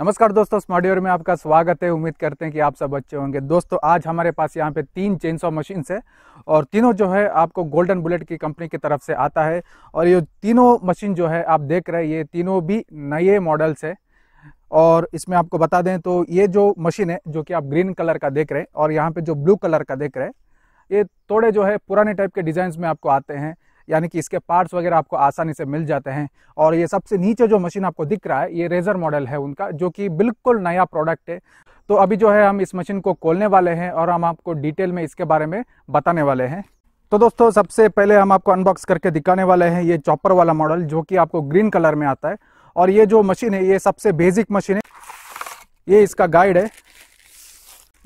नमस्कार दोस्तों स्मार्डियोर में आपका स्वागत है उम्मीद करते हैं कि आप सब अच्छे होंगे दोस्तों आज हमारे पास यहाँ पे तीन चेन सॉ मशीन है और तीनों जो है आपको गोल्डन बुलेट की कंपनी की तरफ से आता है और ये तीनों मशीन जो है आप देख रहे हैं ये तीनों भी नए मॉडल्स है और इसमें आपको बता दें तो ये जो मशीन है जो कि आप ग्रीन कलर का देख रहे हैं और यहाँ पर जो ब्लू कलर का देख रहे हैं ये थोड़े जो है पुराने टाइप के डिज़ाइन में आपको आते हैं यानी कि इसके पार्ट्स वगैरह आपको आसानी से मिल जाते हैं और ये सबसे नीचे जो मशीन आपको दिख रहा है ये रेजर मॉडल है उनका जो कि बिल्कुल नया प्रोडक्ट है तो अभी जो है हम इस मशीन को खोलने वाले हैं और हम आपको डिटेल में इसके बारे में बताने वाले हैं तो दोस्तों सबसे पहले हम आपको अनबॉक्स करके दिखाने वाले हैं ये चॉपर वाला मॉडल जो कि आपको ग्रीन कलर में आता है और ये जो मशीन है ये सबसे बेसिक मशीन है ये इसका गाइड है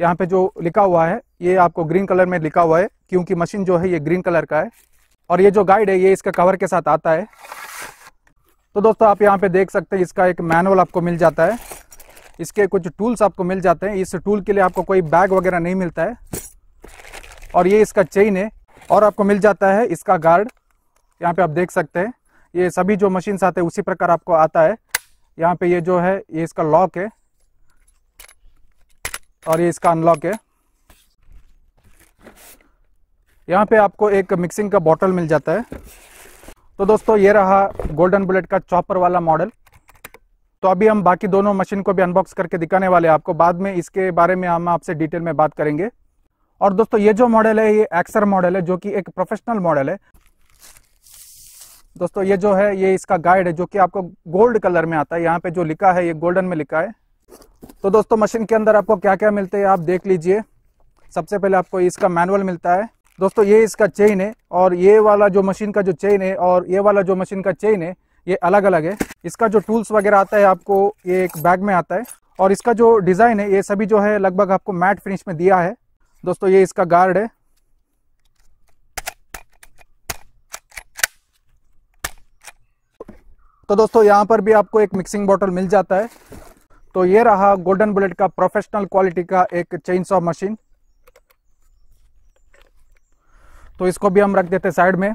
यहाँ पे जो लिखा हुआ है ये आपको ग्रीन कलर में लिखा हुआ है क्योंकि मशीन जो है ये ग्रीन कलर का है और ये जो गाइड है ये इसका कवर के साथ आता है तो दोस्तों आप यहाँ पे देख सकते हैं इसका एक मैनुअल आपको मिल जाता है इसके कुछ टूल्स आपको मिल जाते हैं इस टूल के लिए आपको कोई बैग वगैरह नहीं मिलता है और ये इसका चेन है और आपको मिल जाता है इसका गार्ड यहाँ पे आप देख सकते हैं ये सभी जो मशीन्स आते हैं उसी प्रकार आपको आता है यहाँ पे ये जो है ये इसका लॉक है और ये इसका अनलॉक है यहाँ पे आपको एक मिक्सिंग का बॉटल मिल जाता है तो दोस्तों ये रहा गोल्डन बुलेट का चॉपर वाला मॉडल तो अभी हम बाकी दोनों मशीन को भी अनबॉक्स करके दिखाने वाले हैं आपको बाद में इसके बारे में हम आपसे डिटेल में बात करेंगे और दोस्तों ये जो मॉडल है ये एक्सर मॉडल है जो कि एक प्रोफेशनल मॉडल है दोस्तों ये जो है ये इसका गाइड है जो कि आपको गोल्ड कलर में आता है यहाँ पे जो लिखा है ये गोल्डन में लिखा है तो दोस्तों मशीन के अंदर आपको क्या क्या मिलते हैं आप देख लीजिए सबसे पहले आपको इसका मैनुअल मिलता है दोस्तों ये इसका चेन है और ये वाला जो मशीन का जो चेन है और ये वाला जो मशीन का चेन है ये अलग अलग है इसका जो टूल्स वगैरह आता है आपको ये एक बैग में आता है और इसका जो डिज़ाइन है ये सभी जो है लगभग आपको मैट फिनिश में दिया है दोस्तों ये इसका गार्ड है तो दोस्तों यहाँ पर भी आपको एक मिक्सिंग बॉटल मिल जाता है तो ये रहा गोल्डन बुलेट का प्रोफेशनल क्वालिटी का एक चेन सॉ मशीन तो इसको भी हम रख देते साइड में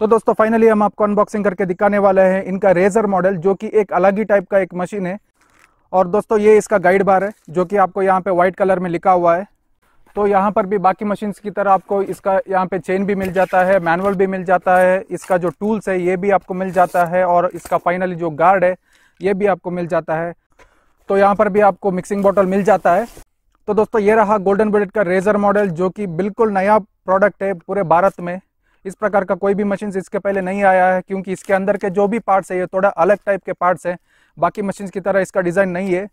तो दोस्तों फाइनली हम आपको अनबॉक्सिंग करके दिखाने वाले हैं इनका रेजर मॉडल जो कि एक अलग ही टाइप का एक मशीन है और दोस्तों ये इसका गाइड बार है जो कि आपको यहाँ पे व्हाइट कलर में लिखा हुआ है तो यहाँ पर भी बाकी मशीन की तरह आपको इसका यहाँ पे चेन भी मिल जाता है मैनुअल भी मिल जाता है इसका जो टूल्स है ये भी आपको मिल जाता है और इसका फाइनली जो गार्ड है ये भी आपको मिल जाता है तो यहाँ पर भी आपको मिक्सिंग बॉटल मिल जाता है तो दोस्तों ये रहा गोल्डन बुलेट का रेजर मॉडल जो कि बिल्कुल नया प्रोडक्ट है पूरे भारत में इस प्रकार का कोई भी मशीन इसके पहले नहीं आया है क्योंकि इसके अंदर के जो भी पार्ट्स है ये थोड़ा अलग टाइप के पार्ट्स हैं बाकी मशीन की तरह इसका डिज़ाइन नहीं है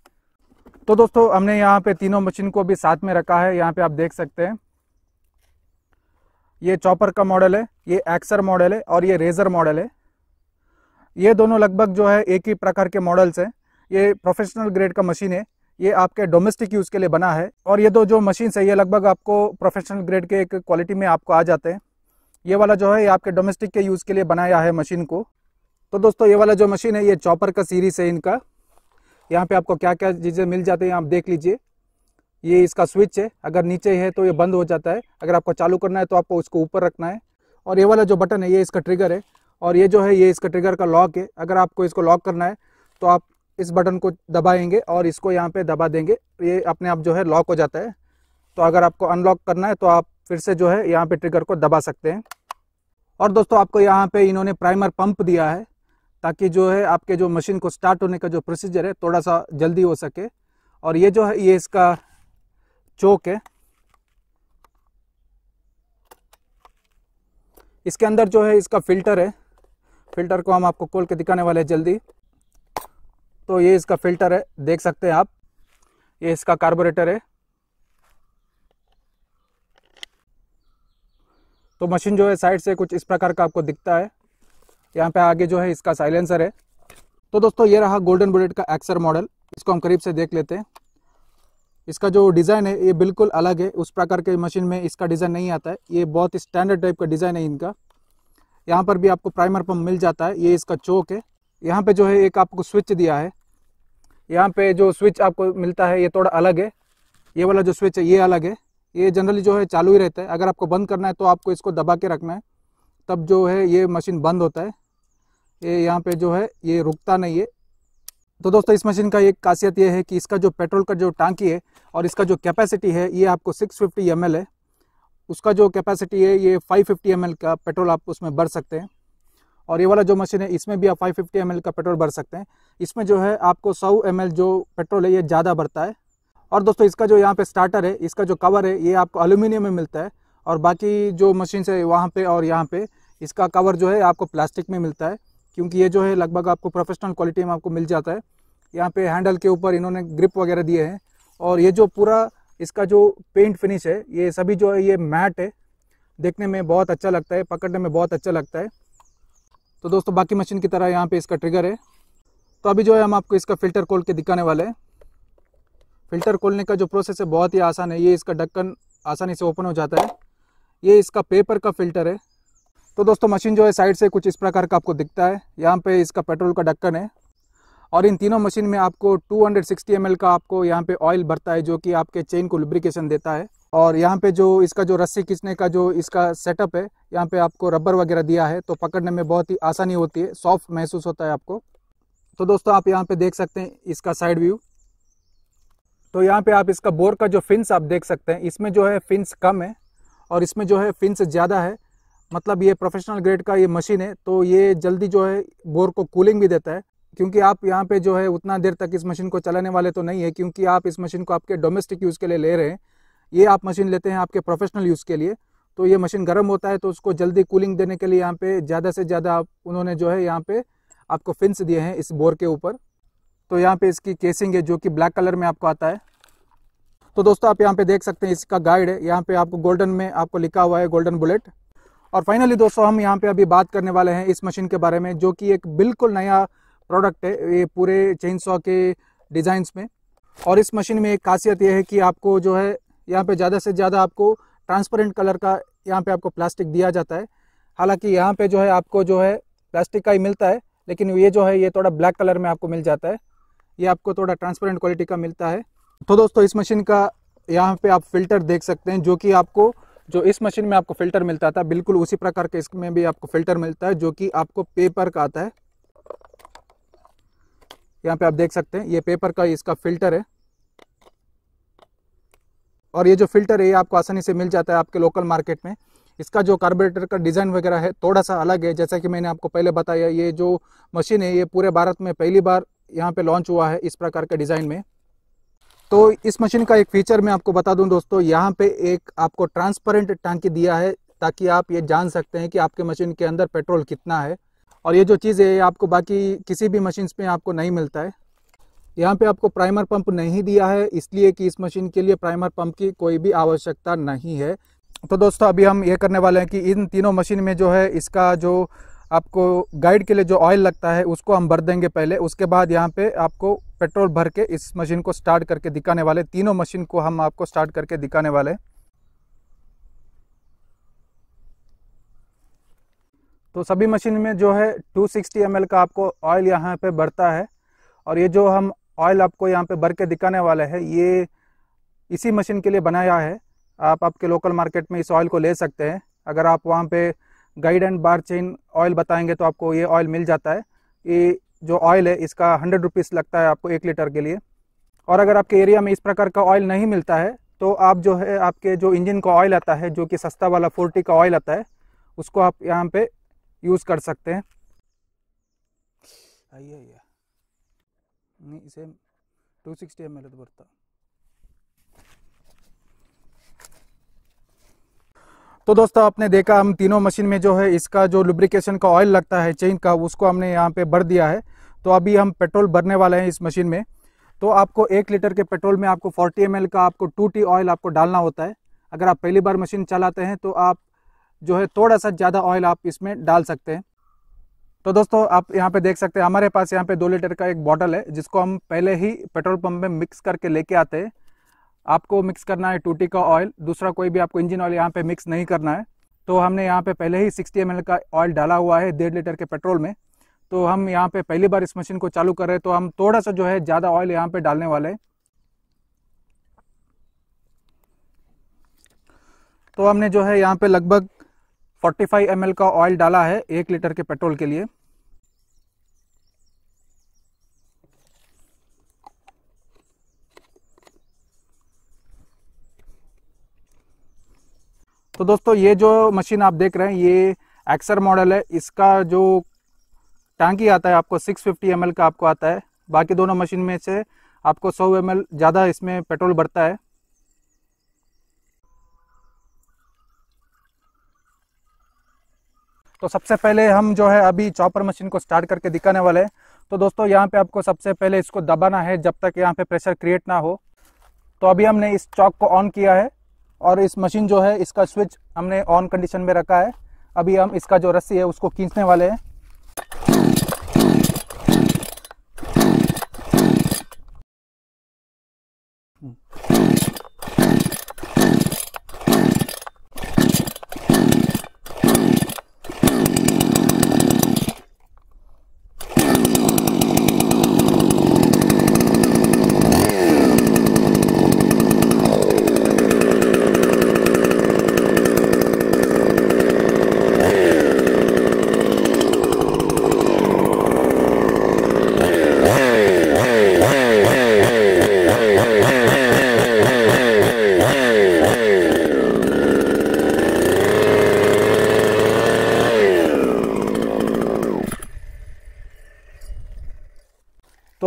तो दोस्तों हमने यहाँ पे तीनों मशीन को भी साथ में रखा है यहाँ पे आप देख सकते हैं ये चॉपर का मॉडल है ये एक्सर मॉडल है और ये रेजर मॉडल है ये दोनों लगभग जो है एक ही प्रकार के मॉडल्स हैं ये प्रोफेशनल ग्रेड का मशीन है ये आपके डोमेस्टिक यूज़ के लिए बना है और ये दो जो मशीन्स है ये लगभग आपको प्रोफेशनल ग्रेड के एक क्वालिटी में आपको आ जाते हैं ये वाला जो है ये आपके डोमेस्टिक के यूज़ के लिए बनाया है मशीन को तो दोस्तों ये वाला जो मशीन है ये चॉपर का सीरीज़ है इनका यहाँ पे आपको क्या क्या चीज़ें मिल जाती हैं आप देख लीजिए ये इसका स्विच है अगर नीचे है तो ये बंद हो जाता है अगर आपको चालू करना है तो आपको उसको ऊपर रखना है और ये वाला जो बटन है ये इसका ट्रिगर है और ये जो है ये इसका ट्रिगर का लॉक है अगर आपको इसको लॉक करना है तो आप इस बटन को दबाएंगे और इसको यहाँ पे दबा देंगे ये अपने आप जो है लॉक हो जाता है तो अगर आपको अनलॉक करना है तो आप फिर से जो है यहाँ पे ट्रिगर को दबा सकते हैं और दोस्तों आपको यहाँ पे इन्होंने प्राइमर पंप दिया है ताकि जो है आपके जो मशीन को स्टार्ट होने का जो प्रोसीजर है थोड़ा सा जल्दी हो सके और ये जो है ये इसका चौक है इसके अंदर जो है इसका फिल्टर है फिल्टर को हम आपको खोल के दिखाने वाले हैं जल्दी तो ये इसका फिल्टर है देख सकते हैं आप ये इसका कार्बोरेटर है तो मशीन जो है साइड से कुछ इस प्रकार का आपको दिखता है यहाँ पे आगे जो है इसका साइलेंसर है तो दोस्तों ये रहा गोल्डन बुलेट का एक्सर मॉडल इसको हम करीब से देख लेते हैं इसका जो डिज़ाइन है ये बिल्कुल अलग है उस प्रकार के मशीन में इसका डिज़ाइन नहीं आता है ये बहुत ही स्टैंडर्ड टाइप का डिज़ाइन है इनका यहाँ पर भी आपको प्राइमर पंप मिल जाता है ये इसका चौक है यहाँ पे जो है एक आपको स्विच दिया है यहाँ पे जो स्विच आपको मिलता है ये थोड़ा अलग है ये वाला जो स्विच है ये अलग है ये जनरली जो है चालू ही रहता है अगर आपको बंद करना है तो आपको इसको दबा के रखना है तब जो है ये मशीन बंद होता है ये यहाँ पे जो है ये रुकता नहीं है तो दोस्तों इस मशीन का एक खासियत ये है कि इसका जो पेट्रोल का जो टांकी है और इसका जो कैपेसिटी है ये आपको 650 फिफ्टी है उसका जो कैपेसिटी है ये 550 फिफ्टी का पेट्रोल आप उसमें भर सकते हैं और ये वाला जो मशीन है इसमें भी आप 550 फिफ्टी का पेट्रोल भर सकते हैं इसमें जो है आपको 100 एम जो पेट्रोल है ये ज़्यादा भरता है और दोस्तों इसका जो यहाँ पे स्टार्टर है इसका जो कवर है ये आपको अल्यूमिनियम में मिलता है और बाकी जो मशीन है वहाँ पर और यहाँ पर इसका कवर जो है आपको प्लास्टिक में मिलता है क्योंकि ये जो है लगभग आपको प्रोफेशनल क्वालिटी में आपको मिल जाता है यहाँ पे हैंडल के ऊपर इन्होंने ग्रिप वगैरह दिए हैं और ये जो पूरा इसका जो पेंट फिनिश है ये सभी जो है ये मैट है देखने में बहुत अच्छा लगता है पकड़ने में बहुत अच्छा लगता है तो दोस्तों बाकी मशीन की तरह यहाँ पे इसका ट्रिगर है तो अभी जो है हम आपको इसका फ़िल्टर खोल के दिखाने वाले हैं फ़िल्टर खोलने का जो प्रोसेस है बहुत ही आसान है ये इसका ढक्कन आसानी से ओपन हो जाता है ये इसका पेपर का फ़िल्टर है तो दोस्तों मशीन जो है साइड से कुछ इस प्रकार का आपको दिखता है यहाँ पे इसका पेट्रोल का ढक्कन है और इन तीनों मशीन में आपको 260 हंड्रेड का आपको यहाँ पे ऑयल भरता है जो कि आपके चेन को लुब्रिकेशन देता है और यहाँ पे जो इसका जो रस्सी खींचने का जो इसका सेटअप है यहाँ पे आपको रबर वगैरह दिया है तो पकड़ने में बहुत ही आसानी होती है सॉफ्ट महसूस होता है आपको तो दोस्तों आप यहाँ पे देख सकते हैं इसका साइड व्यू तो यहाँ पे आप इसका बोर का जो फिंस आप देख सकते हैं इसमें जो है फिंस कम है और इसमें जो है फिंस ज़्यादा है मतलब ये प्रोफेशनल ग्रेड का ये मशीन है तो ये जल्दी जो है बोर को कूलिंग भी देता है क्योंकि आप यहाँ पे जो है उतना देर तक इस मशीन को चलाने वाले तो नहीं है क्योंकि आप इस मशीन को आपके डोमेस्टिक यूज़ के लिए ले रहे हैं ये आप मशीन लेते हैं आपके प्रोफेशनल यूज़ के लिए तो ये मशीन गर्म होता है तो उसको जल्दी कूलिंग देने के लिए यहाँ पे ज़्यादा से ज़्यादा आप उन्होंने जो है यहाँ पे आपको फिंस दिए हैं इस बोर के ऊपर तो यहाँ पे इसकी केसिंग है जो कि ब्लैक कलर में आपको आता है तो दोस्तों आप यहाँ पे देख सकते हैं इसका गाइड है यहाँ पे आपको गोल्डन में आपको लिखा हुआ है गोल्डन बुलेट और फाइनली दोस्तों हम यहाँ पे अभी बात करने वाले हैं इस मशीन के बारे में जो कि एक बिल्कुल नया प्रोडक्ट है ये पूरे चेन सॉ के डिज़ाइंस में और इस मशीन में एक खासियत यह है कि आपको जो है यहाँ पे ज़्यादा से ज़्यादा आपको ट्रांसपेरेंट कलर का यहाँ पे आपको प्लास्टिक दिया जाता है हालांकि यहाँ पे जो है आपको जो है प्लास्टिक का ही मिलता है लेकिन ये जो है ये थोड़ा ब्लैक कलर में आपको मिल जाता है ये आपको थोड़ा ट्रांसपेरेंट क्वालिटी का मिलता है तो दोस्तों इस मशीन का यहाँ पर आप फिल्टर देख सकते हैं जो कि आपको जो इस मशीन में आपको फिल्टर मिलता था बिल्कुल उसी प्रकार के इसमें भी आपको फिल्टर मिलता है जो कि आपको पेपर का आता है यहाँ पे आप देख सकते हैं ये पेपर का इसका फिल्टर है और ये जो फिल्टर है ये आपको आसानी से मिल जाता है आपके लोकल मार्केट में इसका जो कार्बोरेटर का डिज़ाइन वगैरह है थोड़ा सा अलग है जैसा कि मैंने आपको पहले बताया ये जो मशीन है ये पूरे भारत में पहली बार यहाँ पे लॉन्च हुआ है इस प्रकार के डिज़ाइन में तो इस मशीन का एक फीचर मैं आपको बता दूँ दोस्तों यहाँ पे एक आपको ट्रांसपेरेंट टांकी दिया है ताकि आप ये जान सकते हैं कि आपके मशीन के अंदर पेट्रोल कितना है और ये जो चीज़ है आपको बाकी किसी भी मशीन पर आपको नहीं मिलता है यहाँ पे आपको प्राइमर पंप नहीं दिया है इसलिए कि इस मशीन के लिए प्राइमर पंप की कोई भी आवश्यकता नहीं है तो दोस्तों अभी हम ये करने वाले हैं कि इन तीनों मशीन में जो है इसका जो आपको गाइड के लिए जो ऑयल लगता है उसको हम भर देंगे पहले उसके बाद यहाँ पे आपको पेट्रोल भर के इस मशीन को स्टार्ट करके दिखाने वाले तीनों मशीन को हम आपको स्टार्ट करके दिखाने वाले हैं तो सभी मशीन में जो है 260 सिक्सटी का आपको ऑयल यहाँ पे बढ़ता है और ये जो हम ऑयल आपको यहाँ पे भर के दिखाने वाले हैं ये इसी मशीन के लिए बनाया है आप आपके लोकल मार्केट में इस ऑयल को ले सकते हैं अगर आप वहाँ पे guide and bar chain oil बताएंगे तो आपको ये ऑयल मिल जाता है ये जो ऑयल है इसका हंड्रेड रुपीज़ लगता है आपको एक लीटर के लिए और अगर आपके एरिया में इस प्रकार का ऑयल नहीं मिलता है तो आप जो है आपके जो इंजन का ऑयल आता है जो कि सस्ता वाला फोर्टी का ऑयल आता है उसको आप यहाँ पे यूज़ कर सकते हैं आई आइए नहीं इसे टू सिक्सटी एम एल तो बढ़ता तो दोस्तों आपने देखा हम तीनों मशीन में जो है इसका जो लुब्रिकेशन का ऑयल लगता है चेन का उसको हमने यहाँ पे भर दिया है तो अभी हम पेट्रोल भरने वाले हैं इस मशीन में तो आपको एक लीटर के पेट्रोल में आपको 40 एम का आपको टू टी ऑयल आपको डालना होता है अगर आप पहली बार मशीन चलाते हैं तो आप जो है थोड़ा सा ज़्यादा ऑयल आप इसमें डाल सकते हैं तो दोस्तों आप यहाँ पे देख सकते हैं हमारे पास यहाँ पे दो लीटर का एक बॉटल है जिसको हम पहले ही पेट्रोल पंप में मिक्स करके लेके आते हैं आपको मिक्स करना है टूटी का ऑयल दूसरा कोई भी आपको इंजन ऑयल यहाँ पे मिक्स नहीं करना है तो हमने यहाँ पे पहले ही 60 एम का ऑयल डाला हुआ है डेढ़ लीटर के पेट्रोल में तो हम यहाँ पे पहली बार इस मशीन को चालू कर रहे हैं तो हम थोड़ा सा जो है ज़्यादा ऑयल यहाँ पे डालने वाले हैं तो हमने जो है यहाँ पे लगभग 45 ml का ऑयल डाला है एक लीटर के पेट्रोल के लिए तो दोस्तों ये जो मशीन आप देख रहे हैं ये एक्सर मॉडल है इसका जो टैंकी आता है आपको 650 फिफ्टी का आपको आता है बाकी दोनों मशीन में से आपको 100 एम ज़्यादा इसमें पेट्रोल बढ़ता है तो सबसे पहले हम जो है अभी चॉपर मशीन को स्टार्ट करके दिखाने वाले हैं तो दोस्तों यहाँ पे आपको सबसे पहले इसको दबाना है जब तक यहाँ पे प्रेशर क्रिएट ना हो तो अभी हमने इस चॉक को ऑन किया है और इस मशीन जो है इसका स्विच हमने ऑन कंडीशन में रखा है अभी हम इसका जो रस्सी है उसको खींचने वाले हैं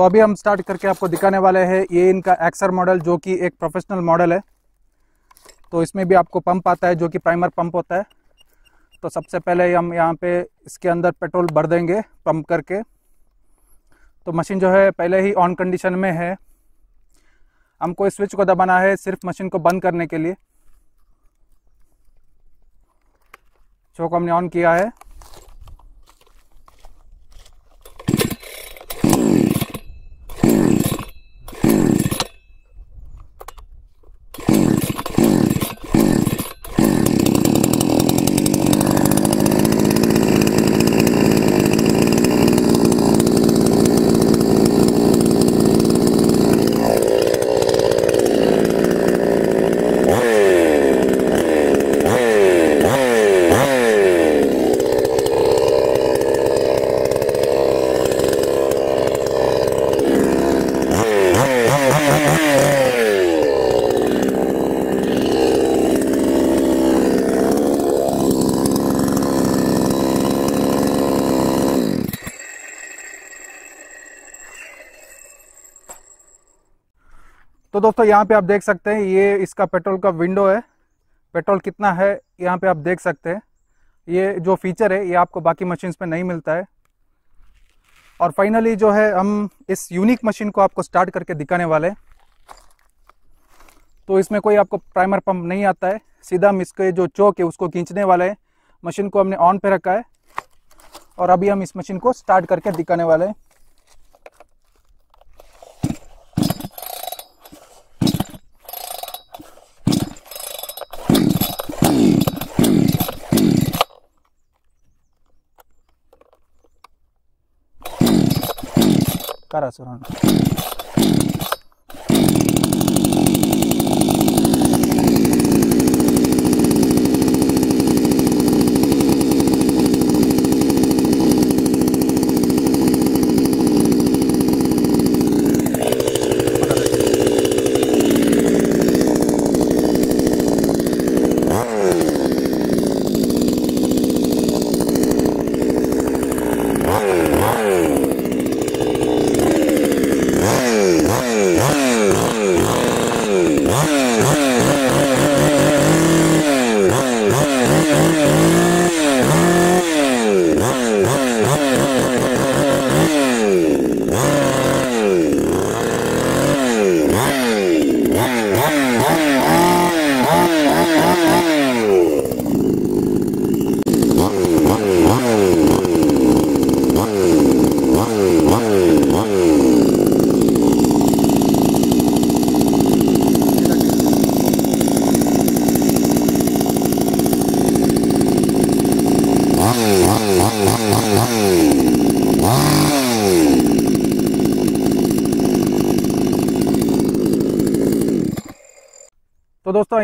अभी हम स्टार्ट करके आपको दिखाने वाले हैं ये इनका एक्सर मॉडल जो कि एक प्रोफेशनल मॉडल है तो इसमें भी आपको पंप आता है जो कि प्राइमर पंप होता है तो सबसे पहले हम यहाँ पे इसके अंदर पेट्रोल भर देंगे पंप करके तो मशीन जो है पहले ही ऑन कंडीशन में है हमको इस स्विच को दबाना है सिर्फ मशीन को बंद करने के लिए जो को हमने ऑन किया है तो दोस्तों यहाँ पे आप देख सकते हैं ये इसका पेट्रोल का विंडो है पेट्रोल कितना है यहाँ पे आप देख सकते हैं ये जो फीचर है ये आपको बाकी मशीन्स में नहीं मिलता है और फाइनली जो है हम इस यूनिक मशीन को आपको स्टार्ट करके दिखाने वाले हैं तो इसमें कोई आपको प्राइमर पंप नहीं आता है सीधा हम इसके जो चौक है उसको खींचने वाले हैं मशीन को हमने ऑन पे रखा है और अभी हम इस मशीन को स्टार्ट करके दिखाने वाले हैं Cara, hermano.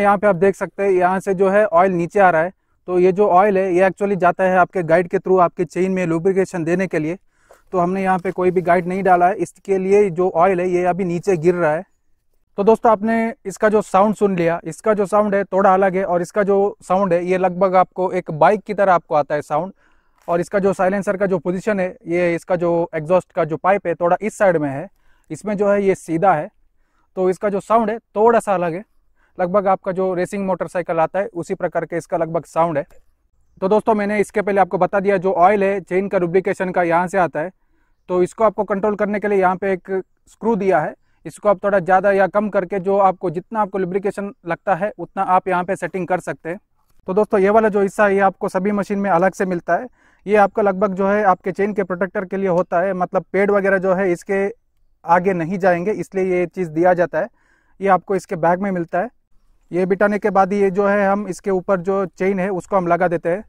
यहाँ पे आप देख सकते हैं यहाँ से जो है ऑयल नीचे आ रहा है तो ये जो ऑयल है ये एक्चुअली जाता है आपके गाइड के थ्रू आपके चेन में लुब्रिकेशन देने के लिए तो हमने यहाँ पे कोई भी गाइड नहीं डाला है इसके लिए जो ऑयल है ये अभी नीचे गिर रहा है तो दोस्तों आपने इसका जो साउंड सुन लिया इसका जो साउंड है थोड़ा अलग है और इसका जो साउंड है ये लगभग आपको एक बाइक की तरह आपको आता है साउंड और इसका जो साइलेंसर का जो पोजीशन है ये इसका जो एग्जॉस्ट का जो पाइप है थोड़ा इस साइड में है इसमें जो है ये सीधा है तो इसका जो साउंड है थोड़ा सा अलग है लगभग आपका जो रेसिंग मोटरसाइकिल आता है उसी प्रकार के इसका लगभग साउंड है तो दोस्तों मैंने इसके पहले आपको बता दिया जो ऑयल है चेन का रुब्लिकेशन का यहाँ से आता है तो इसको आपको कंट्रोल करने के लिए यहाँ पे एक स्क्रू दिया है इसको आप थोड़ा ज़्यादा या कम करके जो आपको जितना आपको लिब्रिकेशन लगता है उतना आप यहाँ पे सेटिंग कर सकते हैं तो दोस्तों ये वाला जो हिस्सा है ये आपको सभी मशीन में अलग से मिलता है ये आपका लगभग जो है आपके चेन के प्रोटेक्टर के लिए होता है मतलब पेड़ वगैरह जो है इसके आगे नहीं जाएंगे इसलिए ये चीज़ दिया जाता है ये आपको इसके बैग में मिलता है ये बिटाने के बाद ये जो है हम इसके ऊपर जो चेन है उसको हम लगा देते हैं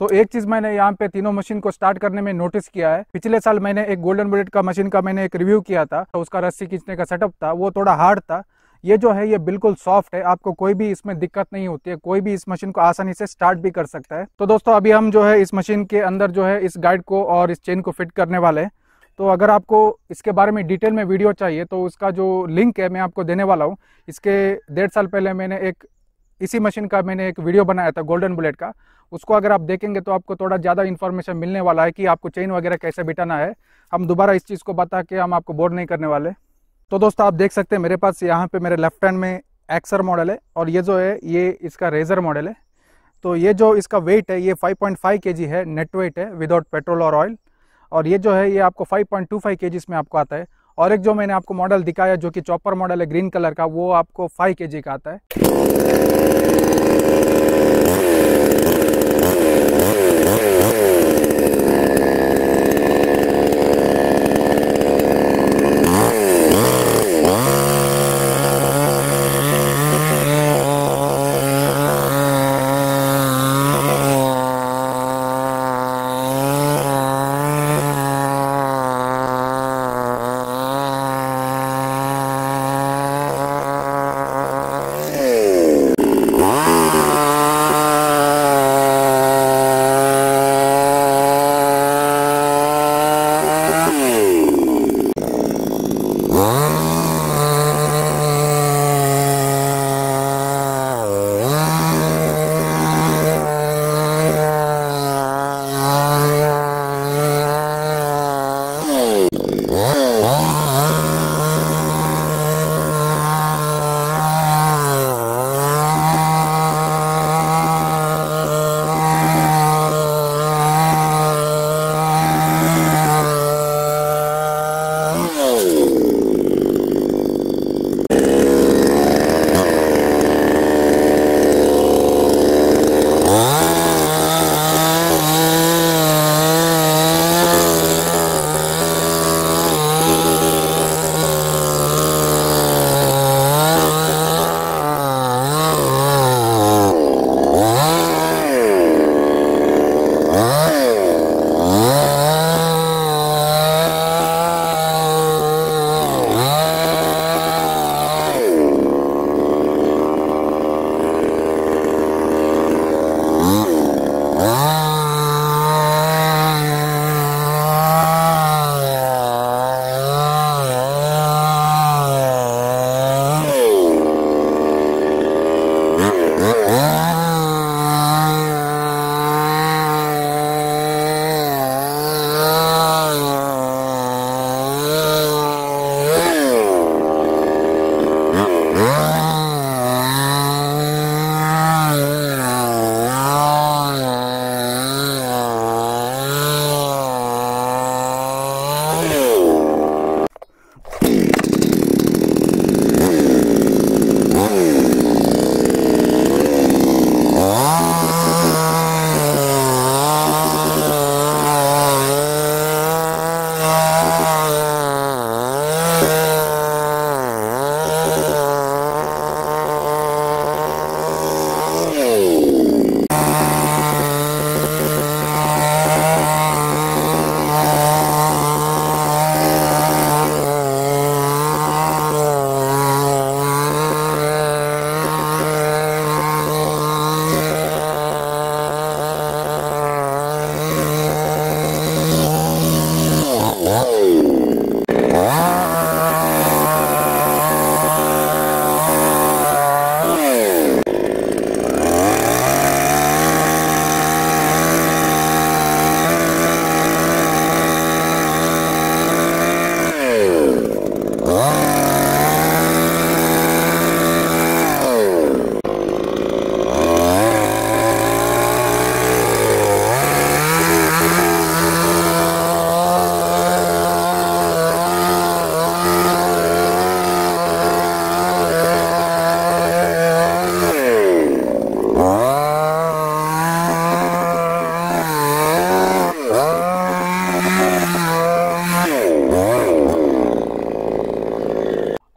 तो एक चीज मैंने यहाँ पे तीनों मशीन को स्टार्ट करने में नोटिस किया है पिछले साल मैंने एक गोल्डन बुलेट का मशीन का मैंने एक रिव्यू किया था तो उसका रस्सी खींचने का सेटअप था वो थोड़ा हार्ड था ये जो है ये बिल्कुल सॉफ्ट है आपको कोई भी इसमें दिक्कत नहीं होती है कोई भी इस मशीन को आसानी से स्टार्ट भी कर सकता है तो दोस्तों अभी हम जो है इस मशीन के अंदर जो है इस गाइड को और इस चेन को फिट करने वाले हैं तो अगर आपको इसके बारे में डिटेल में वीडियो चाहिए तो उसका जो लिंक है मैं आपको देने वाला हूँ इसके डेढ़ साल पहले मैंने एक इसी मशीन का मैंने एक वीडियो बनाया था गोल्डन बुलेट का उसको अगर आप देखेंगे तो आपको थोड़ा ज़्यादा इन्फॉर्मेशन मिलने वाला है कि आपको चेन वगैरह कैसे बिटाना है हम दोबारा इस चीज़ को बता के हम आपको बोर्ड नहीं करने वाले तो दोस्तों आप देख सकते हैं मेरे पास यहाँ पे मेरे लेफ्ट हैंड में एक्सर मॉडल है और ये जो है ये इसका रेजर मॉडल है तो ये जो इसका वेट है ये 5.5 पॉइंट है नेट वेट है विदाउट पेट्रोल और ऑयल और ये जो है ये आपको 5.25 पॉइंट में आपको आता है और एक जो मैंने आपको मॉडल दिखाया जो कि चॉपर मॉडल है ग्रीन कलर का वो आपको 5 के का आता है Ah!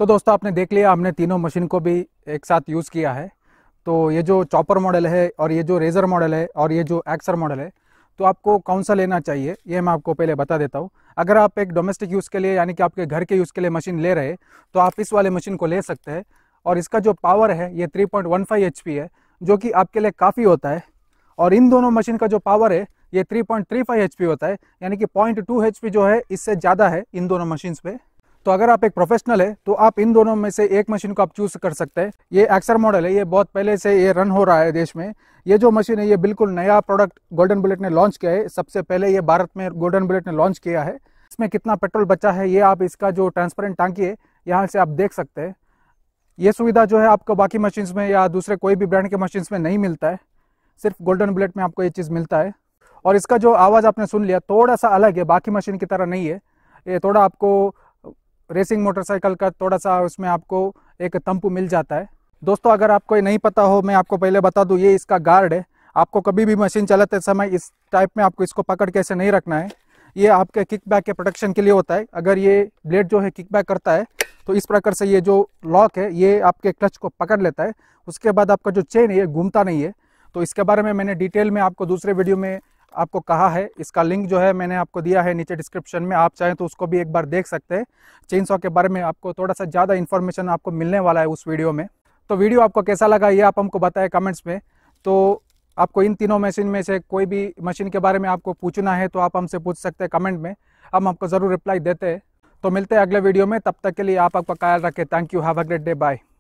तो दोस्तों आपने देख लिया हमने तीनों मशीन को भी एक साथ यूज़ किया है तो ये जो चॉपर मॉडल है और ये जो रेज़र मॉडल है और ये जो एक्सर मॉडल है तो आपको कौन सा लेना चाहिए ये मैं आपको पहले बता देता हूँ अगर आप एक डोमेस्टिक यूज़ के लिए यानी कि आपके घर के यूज़ के लिए मशीन ले रहे तो आप इस वाले मशीन को ले सकते हैं और इसका जो पावर है ये 3.15 पॉइंट है जो कि आपके लिए काफ़ी होता है और इन दोनों मशीन का जो पावर है ये 3.35 पॉइंट होता है यानी कि पॉइंट टू जो है इससे ज़्यादा है इन दोनों मशीन्स पे तो अगर आप एक प्रोफेशनल है तो आप इन दोनों में से एक मशीन को आप चूज कर सकते हैं ये एक्सर मॉडल है ये बहुत पहले से ये रन हो रहा है देश में ये जो मशीन है ये बिल्कुल नया प्रोडक्ट गोल्डन बुलेट ने लॉन्च किया है सबसे पहले ये भारत में गोल्डन बुलेट ने लॉन्च किया है इसमें कितना पेट्रोल बचा है ये आप इसका जो ट्रांसपेरेंट टांकी है यहाँ से आप देख सकते हैं ये सुविधा जो है आपको बाकी मशीन में या दूसरे कोई भी ब्रांड के मशीन में नहीं मिलता है सिर्फ गोल्डन बुलेट में आपको ये चीज़ मिलता है और इसका जो आवाज़ आपने सुन लिया थोड़ा सा अलग है बाकी मशीन की तरह नहीं है ये थोड़ा आपको रेसिंग मोटरसाइकिल का थोड़ा सा उसमें आपको एक तंपू मिल जाता है दोस्तों अगर आपको ये नहीं पता हो मैं आपको पहले बता दूँ ये इसका गार्ड है आपको कभी भी मशीन चलाते समय इस टाइप में आपको इसको पकड़ के ऐसे नहीं रखना है ये आपके किक बैक के प्रोटेक्शन के लिए होता है अगर ये ब्लेड जो है किक बैक करता है तो इस प्रकार से ये जो लॉक है ये आपके क्लच को पकड़ लेता है उसके बाद आपका जो चेन है ये घूमता नहीं है तो इसके बारे में मैंने डिटेल में आपको दूसरे वीडियो में आपको कहा है इसका लिंक जो है मैंने आपको दिया है नीचे डिस्क्रिप्शन में आप चाहें तो उसको भी एक बार देख सकते हैं चेन सॉ के बारे में आपको थोड़ा सा ज़्यादा इन्फॉर्मेशन आपको मिलने वाला है उस वीडियो में तो वीडियो आपको कैसा लगा ये आप हमको बताएं कमेंट्स में तो आपको इन तीनों मशीन में से कोई भी मशीन के बारे में आपको पूछना है तो आप हमसे पूछ सकते हैं कमेंट में हम आपको ज़रूर रिप्लाई देते हैं तो मिलते हैं अगले वीडियो में तब तक के लिए आप आपका ख्याल रखें thank you have a great day bye